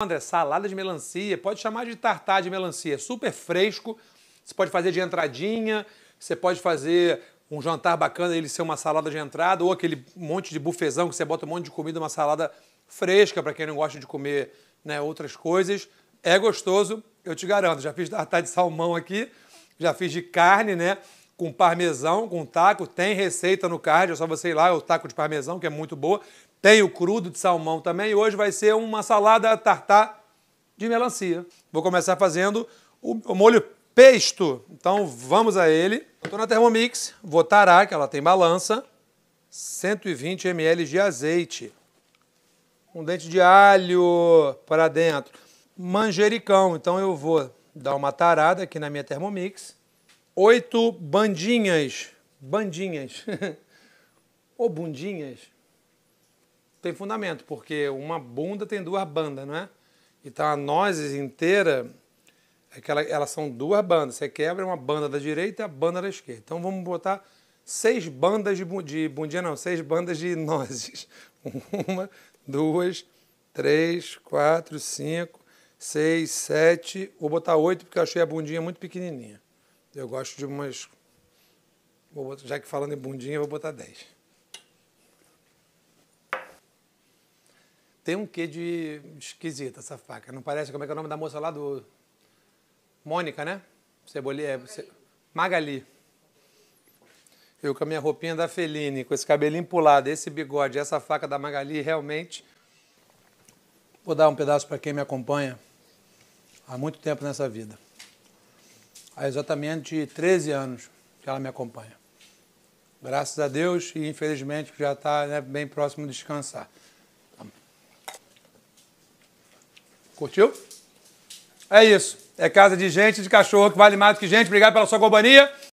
André, salada de melancia, pode chamar de tartar de melancia, é super fresco. Você pode fazer de entradinha, você pode fazer um jantar bacana, ele ser uma salada de entrada, ou aquele monte de bufezão que você bota um monte de comida, uma salada fresca para quem não gosta de comer né, outras coisas. É gostoso, eu te garanto. Já fiz tartar de salmão aqui, já fiz de carne, né? com parmesão, com taco, tem receita no card, é só você ir lá, é o taco de parmesão, que é muito boa. Tem o crudo de salmão também, e hoje vai ser uma salada tartar de melancia. Vou começar fazendo o molho pesto. Então vamos a ele. Estou na Thermomix, vou tarar, que ela tem balança, 120 ml de azeite, um dente de alho para dentro, manjericão. Então eu vou dar uma tarada aqui na minha Thermomix oito bandinhas, bandinhas ou bundinhas, tem fundamento, porque uma bunda tem duas bandas, não é? Então a nozes inteira, aquela, é elas são duas bandas. Você quebra uma banda da direita e a banda da esquerda. Então vamos botar seis bandas de, de bundinha, não, seis bandas de nozes. Uma, duas, três, quatro, cinco, seis, sete. Vou botar oito porque eu achei a bundinha muito pequenininha. Eu gosto de umas. Botar, já que falando em bundinha, eu vou botar 10. Tem um quê de esquisita essa faca. Não parece como é que é o nome da moça lá do. Mônica, né? Cebolinha. é, Magali. Magali. Eu com a minha roupinha da Feline, com esse cabelinho pulado, esse bigode, essa faca da Magali, realmente. Vou dar um pedaço para quem me acompanha há muito tempo nessa vida há exatamente 13 anos que ela me acompanha. Graças a Deus e infelizmente já está né, bem próximo de descansar. Curtiu? É isso. É casa de gente, de cachorro que vale mais do que gente. Obrigado pela sua companhia.